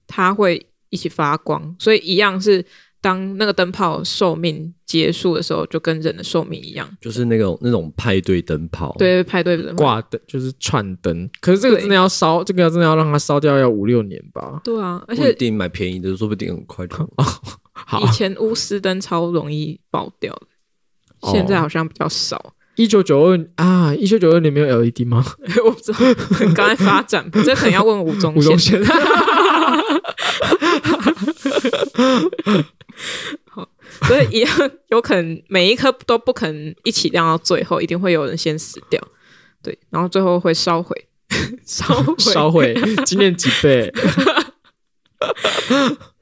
它会一起发光，所以一样是。当那个灯泡寿命结束的时候，就跟人的寿命一样，就是那种那种派对灯泡，对派对灯挂灯就是串灯。可是这个真的要烧，这个要真的要让它烧掉，要五六年吧。对啊，而且 l e 买便宜的，说不定很快就 好。以前钨丝灯超容易爆掉，现在好像比较少。一九九二啊，一九九二年没有 LED 吗？我不知道，刚才发展，这可能要问吴宗宪。好，所以一样，有可能每一颗都不肯一起亮到最后，一定会有人先死掉。对，然后最后会烧毁，烧毁，烧毁，纪念几倍。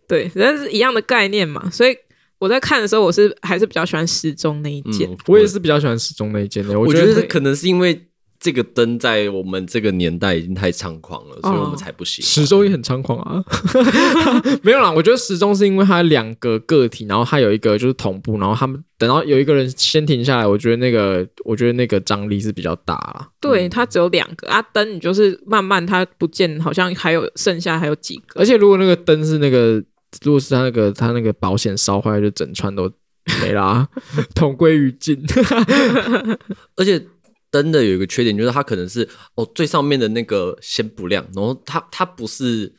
对，人家是一样的概念嘛。所以我在看的时候，我是还是比较喜欢时钟那一件。我也是比较喜欢时钟那一件的。我觉得可能是因为。这个灯在我们这个年代已经太猖狂了，所以我们才不行。时钟也很猖狂啊，没有啦。我觉得时钟是因为它两个个体，然后它有一个就是同步，然后他们等到有一个人先停下来，我觉得那个我觉得那个张力是比较大了。对，它只有两个啊，灯你就是慢慢它不见，好像还有剩下还有几个。而且如果那个灯是那个，如果是它那个它那个保险烧坏，就整串都没啦，同归于尽。而且。灯的有一个缺点，就是它可能是哦，最上面的那个先不亮，然后它它不是，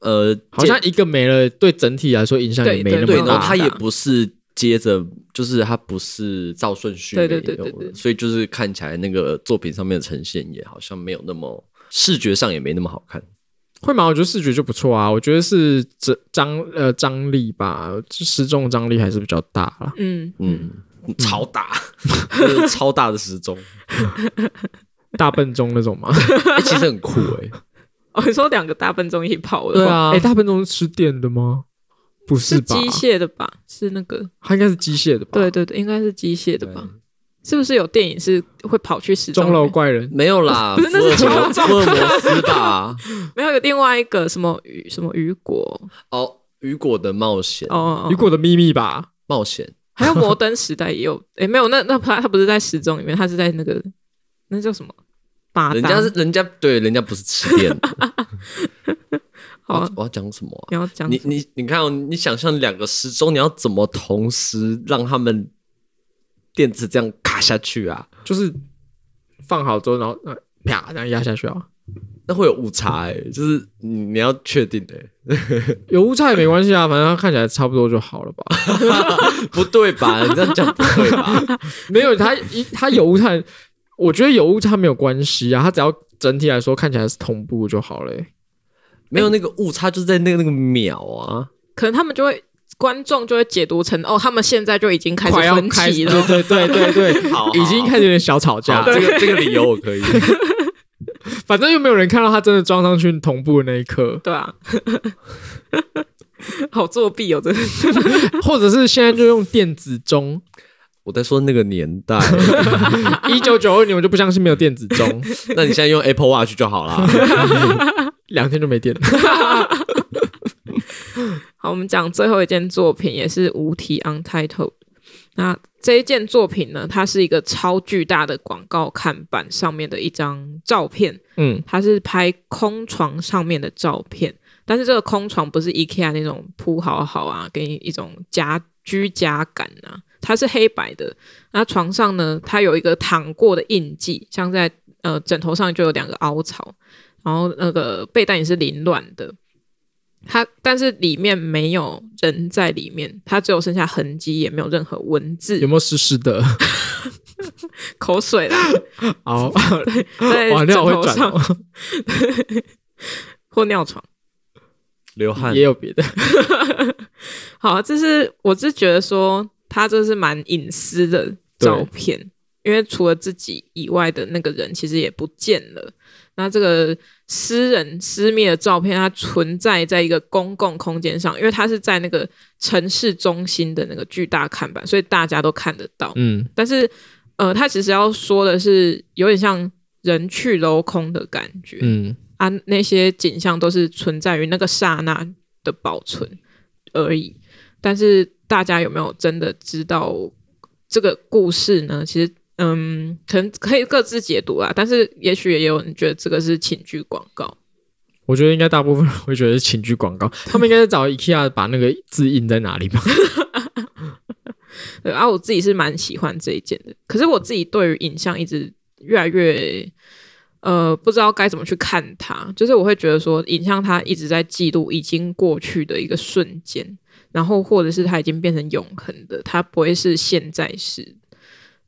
呃，好像一个没了，对整体来说影响也没那么大，它也不是接着，就是它不是照顺序的，所以就是看起来那个作品上面的呈现也好像没有那么视觉上也没那么好看，会吗？我觉得视觉就不错啊，我觉得是张张呃张力吧，失重张力还是比较大了，嗯嗯。超大，超大的时钟，大笨钟那种吗？其实很酷哎。我 说两个大笨钟一起跑，对啊。哎，大笨钟是吃电的吗？不是，是机械的吧？是那个，它应该是机械的吧？对对对，应该是机械的吧？是不是有电影是会跑去时钟楼怪人？没有啦，不是那是超吧？没有有另外一个什么雨什么雨果哦，雨果的冒险哦，雨果的秘密吧？冒险。还有摩登时代也有哎，没有那那他他不是在时钟里面，他是在那个那叫什么？人家是人家对人家不是时电。我我要讲什么？你要讲你你你看你想象两个时钟，你要怎么同时让他们电子这样卡下去啊？就是放好之后，然后啪这样压下去啊。那会有误差，哎，就是你你要确定的，有误差也没关系啊，反正看起来差不多就好了吧？不对吧？你样讲？没有他他有误差，我觉得有误差没有关系啊，他只要整体来说看起来是同步就好嘞。没有那个误差就在那个那个秒啊，可能他们就会观众就会解读成哦，他们现在就已经开始分歧了，对对对对，好，已经开始有小吵架，这个这个理由我可以。反正又没有人看到他真的装上去同步的那一刻。对啊，好作弊哦，真的。或者是现在就用电子钟。我在说那个年代，一九九二年，我就不相信没有电子钟。那你现在用 Apple Watch 就好了，两天就没电了。好，我们讲最后一件作品，也是无题 Untitled。那这一件作品呢？它是一个超巨大的广告看板上面的一张照片。嗯，它是拍空床上面的照片，但是这个空床不是 IKEA 那种铺好好啊，给你一种家居家感啊。它是黑白的，那床上呢，它有一个躺过的印记，像在呃枕头上就有两个凹槽，然后那个被单也是凌乱的。他但是里面没有人在里面，他只有剩下痕迹，也没有任何文字。有没有湿湿的 口水啦！哦，对，在 枕头上 或尿床、流汗也有别的。好，这是我是觉得说，他这是蛮隐私的照片，因为除了自己以外的那个人其实也不见了。那这个私人私密的照片，它存在在一个公共空间上，因为它是在那个城市中心的那个巨大看板，所以大家都看得到。嗯，但是，呃，他其实要说的是，有点像人去楼空的感觉。嗯，啊，那些景象都是存在于那个刹那的保存而已。但是，大家有没有真的知道这个故事呢？其实。嗯，可能可以各自解读啦，但是也许也有人觉得这个是情趣广告。我觉得应该大部分会觉得是情趣广告，他们应该是找 IKEA 把那个字印在哪里吧。对啊，我自己是蛮喜欢这一件的，可是我自己对于影像一直越来越呃，不知道该怎么去看它。就是我会觉得说，影像它一直在记录已经过去的一个瞬间，然后或者是它已经变成永恒的，它不会是现在时。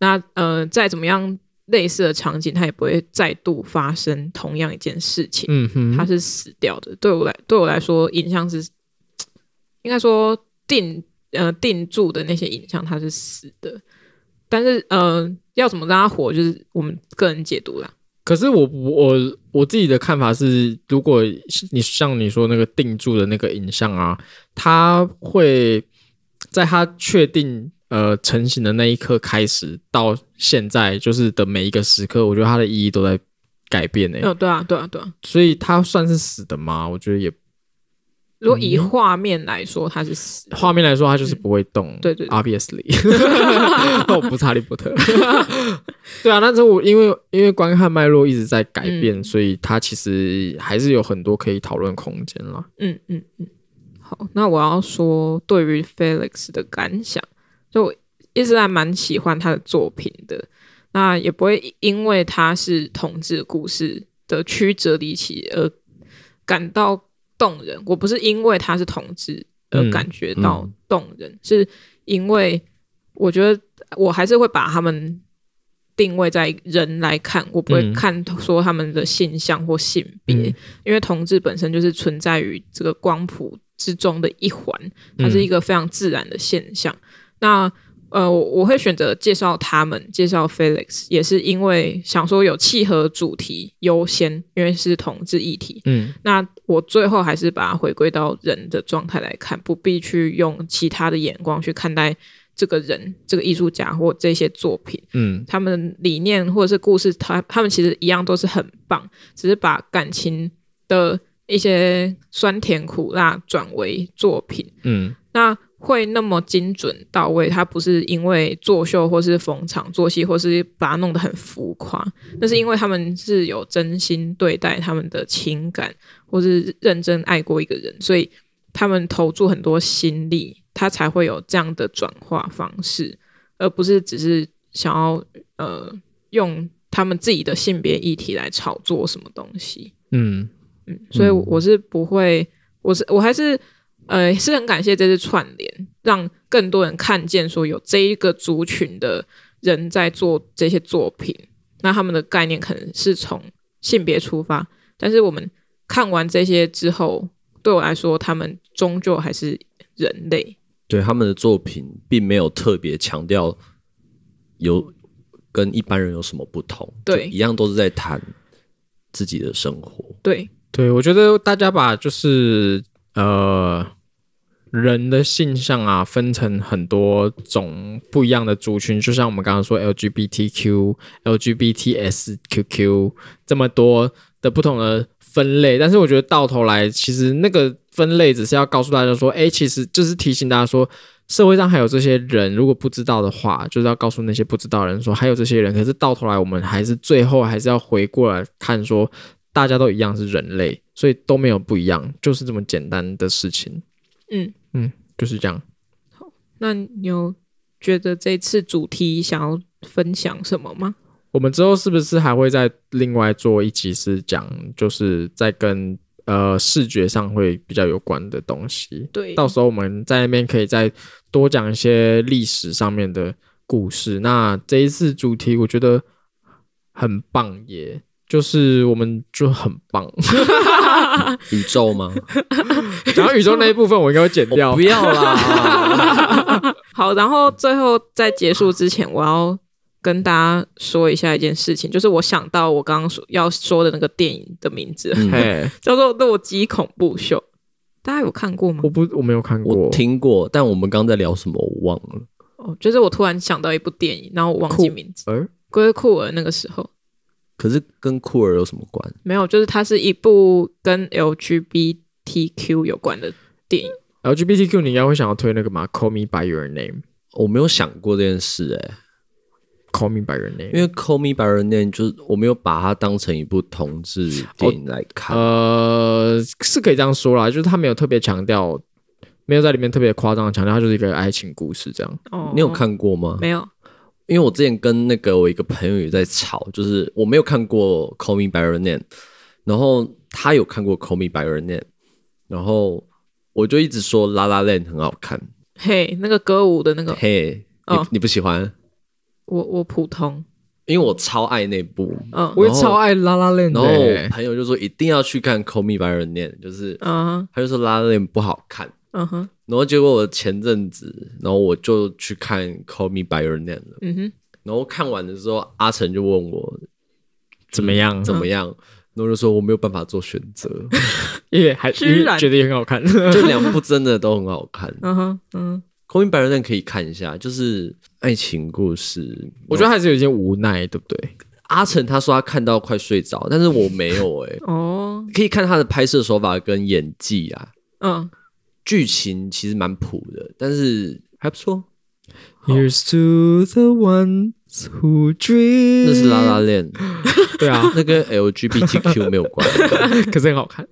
那呃，再怎么样类似的场景，它也不会再度发生同样一件事情。嗯哼，它是死掉的。对我来对我来说，影像是应该说定呃定住的那些影像，它是死的。但是呃，要怎么让它活，就是我们个人解读啦。可是我我我自己的看法是，如果你像你说那个定住的那个影像啊，它会在它确定。呃，成型的那一刻开始到现在，就是的每一个时刻，我觉得它的意义都在改变呢。哦，对啊，对啊，对啊，所以它算是死的吗？我觉得也。如果以画面来说，它是死。画面来说，它就是不会动。对对，Obviously，哦，不是《哈利波特》。对啊，但是，我因为因为观看脉络一直在改变，所以它其实还是有很多可以讨论空间了。嗯嗯嗯，好，那我要说对于 Felix 的感想。就一直还蛮喜欢他的作品的，那也不会因为他是同志故事的曲折离奇而感到动人。我不是因为他是同志而感觉到动人，是因为我觉得我还是会把他们定位在人来看，我不会看说他们的性向或性别，因为同志本身就是存在于这个光谱之中的一环，它是一个非常自然的现象。那呃，我我会选择介绍他们，介绍 Felix，也是因为想说有契合主题优先，因为是同志议题。嗯，那我最后还是把它回归到人的状态来看，不必去用其他的眼光去看待这个人、这个艺术家或这些作品。嗯，他们理念或者是故事，他他们其实一样都是很棒，只是把感情的一些酸甜苦辣转为作品。嗯，那。会那么精准到位，他不是因为作秀或是逢场作戏，或是把它弄得很浮夸，那是因为他们是有真心对待他们的情感，或是认真爱过一个人，所以他们投注很多心力，他才会有这样的转化方式，而不是只是想要呃用他们自己的性别议题来炒作什么东西。嗯嗯，所以我是不会，我是我还是。呃，是很感谢这次串联，让更多人看见说有这一个族群的人在做这些作品。那他们的概念可能是从性别出发，但是我们看完这些之后，对我来说，他们终究还是人类。对他们的作品，并没有特别强调有跟一般人有什么不同。对，一样都是在谈自己的生活。对，对我觉得大家把就是。呃，人的性向啊，分成很多种不一样的族群，就像我们刚刚说 LGBTQ、LGBTS、QQ 这么多的不同的分类。但是我觉得到头来，其实那个分类只是要告诉大家说，哎，其实就是提醒大家说，社会上还有这些人，如果不知道的话，就是要告诉那些不知道的人说，还有这些人。可是到头来，我们还是最后还是要回过来看说。大家都一样是人类，所以都没有不一样，就是这么简单的事情。嗯嗯，就是这样。好，那你有觉得这次主题想要分享什么吗？我们之后是不是还会再另外做一集，是讲就是在跟呃视觉上会比较有关的东西？对，到时候我们在那边可以再多讲一些历史上面的故事。那这一次主题我觉得很棒耶。就是我们就很棒，宇宙吗？然 后宇宙那一部分我应该会剪掉，不要啦。好，然后最后在结束之前，我要跟大家说一下一件事情，就是我想到我刚刚说要说的那个电影的名字，叫做《洛基恐怖秀》，大家有看过吗？我不，我没有看过，我听过，但我们刚在聊什么？我忘了。哦，就是我突然想到一部电影，然后我忘记名字，呃，格雷库尔那个时候。可是跟酷儿有什么关？没有，就是它是一部跟 LGBTQ 有关的电影。LGBTQ 你应该会想要推那个嘛？Call Me By Your Name，我没有想过这件事哎。Call Me By Your Name，因为 Call Me By Your Name 就是我没有把它当成一部同志电影来看。呃，是可以这样说啦，就是他没有特别强调，没有在里面特别夸张的强调，它就是一个爱情故事这样。哦，你有看过吗？没有。因为我之前跟那个我一个朋友也在吵，就是我没有看过《Call Me By Your Name》，然后他有看过《Call Me By Your Name》，然后我就一直说《La La Land》很好看，嘿，那个歌舞的那个，嘿，哦，你不喜欢？我我普通，因为我超爱那部，嗯，我也超爱《La La Land》。然后朋友就说一定要去看《Call Me By Your Name》，就是嗯，他就说《La La Land》不好看。哼，然后结果我前阵子，然后我就去看《Call Me By Your Name》了。嗯哼，然后看完的时候，阿成就问我怎么样，怎么样，然后就说我没有办法做选择，因为还是 觉得也很好看。就两部真的都很好看。嗯哼，嗯，《Call Me By Your Name》可以看一下，就是爱情故事，我觉得还是有些无奈，对不对？阿成他说他看到快睡着，但是我没有哎。哦，可以看他的拍摄手法跟演技啊。嗯。剧情其实蛮普的，但是还不错。Here's the who ones dream，to 那是拉拉链，对啊，那跟 LGBTQ 没有关，可是很好看。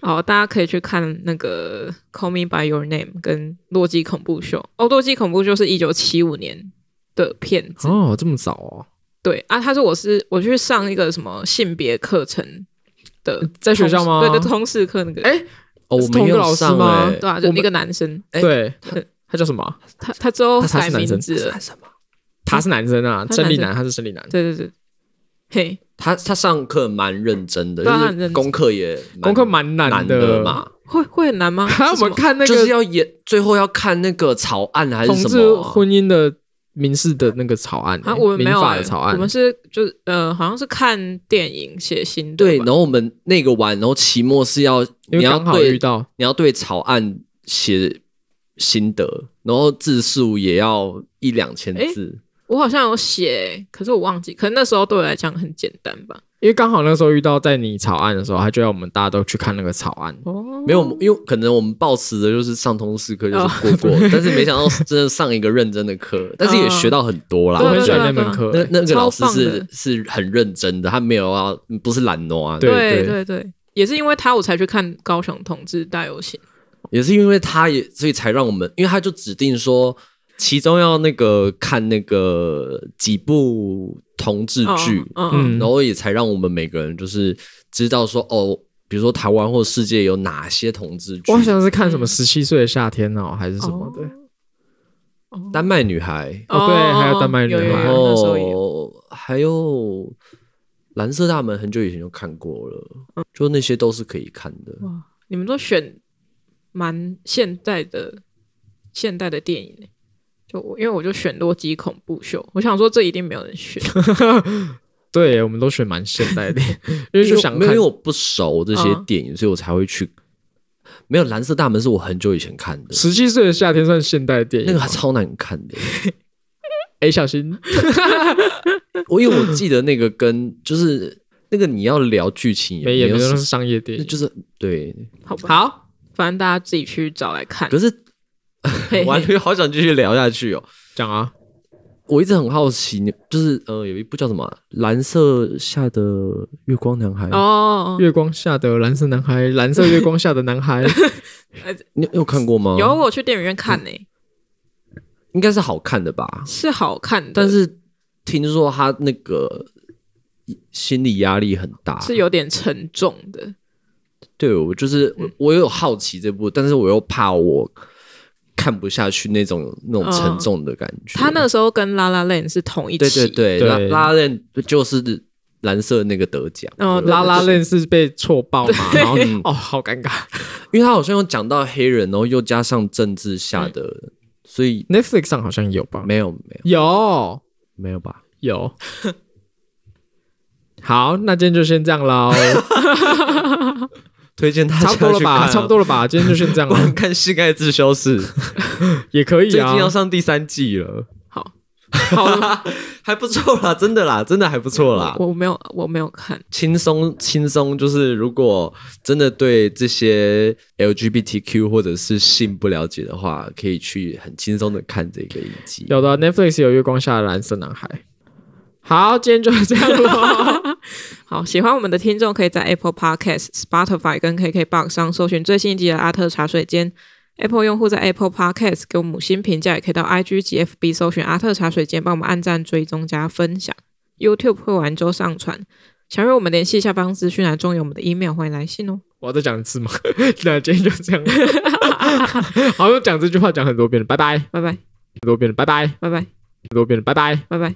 好，大家可以去看那个《Call Me By Your Name》跟《洛基恐怖秀》。《哦，《洛基恐怖》就是一九七五年的片子哦，这么早哦。对啊，他说我是我去上一个什么性别课程的，在学校吗？对，的通识课那个。哎。同一个老师吗？对啊，就那个男生，对，他叫什么？他他之后改名字？什他是男生啊，生理男，他是生理男。对对对，嘿，他他上课蛮认真的，就是功课也功课蛮难的嘛。会会很难吗？我们看那个就是要演，最后要看那个草案还是什么婚姻的？民事的那个草案啊，我们没有草案，我们是就呃，好像是看电影写心得。对，然后我们那个完，然后期末是要你要对你要对草案写心得，然后字数也要一两千字。我好像有写，可是我忘记，可能那时候对我来讲很简单吧。因为刚好那时候遇到在你草案的时候，他就要我们大家都去看那个草案。哦，没有，因为可能我们抱持的就是上通识课就是过过，但是没想到真的上一个认真的课，但是也学到很多啦。我很喜欢那门课，那那个老师是是很认真的，他没有啊，不是懒惰啊。对对对，也是因为他我才去看《高雄同志大游行》，也是因为他也，所以才让我们，因为他就指定说。其中要那个看那个几部同志剧，嗯，然后也才让我们每个人就是知道说哦，比如说台湾或世界有哪些同志剧。我想是看什么《十七岁的夏天》哦，还是什么？的？丹麦女孩哦，对，还有丹麦女孩，然后还有《蓝色大门》，很久以前就看过了，就那些都是可以看的。哇，你们都选蛮现代的现代的电影。就我因为我就选洛基恐怖秀，我想说这一定没有人选。对，我们都选蛮现代的，因为就想因为我不熟这些电影，所以我才会去。没有蓝色大门是我很久以前看的，《十七岁的夏天》算现代电影，那个超难看的。哎，小 新，我因为我记得那个跟就是那个你要聊剧情，没有的商业电影，就是对，好好，反正大家自己去找来看。可是。完全好想继续聊下去哦，讲啊！我一直很好奇，就是呃，有一部叫什么《蓝色下的月光男孩》哦，《月光下的蓝色男孩》，蓝色月光下的男孩。你有看过吗？有，我去电影院看呢，应该是好看的吧？是好看的，但是听说他那个心理压力很大，是有点沉重的。对我就是我有好奇这部，但是我又怕我。看不下去那种那种沉重的感觉。他那时候跟拉拉链是同一期，对对对，拉拉链就是蓝色那个得奖。然后拉拉链是被错报嘛？然后 哦，好尴尬，因为他好像又讲到黑人，然后又加上政治下的，所以 Netflix 上好像有吧？没有没有，有没有吧？有。好，那今天就先这样喽。推荐他。差不多了吧，差不多了吧，今天就先这样。看《膝盖自修室》也可以啊，最近要上第三季了。好，还不错啦，真的啦，真的还不错啦。我没有，我没有看。轻松轻松，就是如果真的对这些 LGBTQ 或者是性不了解的话，可以去很轻松的看这个影集。有的 Netflix 有《月光下的蓝色男孩》。好，今天就这样了。好，喜欢我们的听众可以在 Apple Podcast、Spotify 跟 KKBOX 上搜寻最新一集的《阿特茶水间》。Apple 用户在 Apple Podcast 给我们五星评价，也可以到 IG 及 FB 搜寻《阿特茶水间》，帮我们按赞、追踪、加分享。YouTube 会每周上传。想要我们联系下方资讯栏中有我们的 email，欢迎来信哦。我要再讲一次吗？那今天就这样。好，讲这句话讲很多遍了。拜拜，拜拜，很多遍了。拜拜，拜拜，很多遍了。拜拜，拜拜。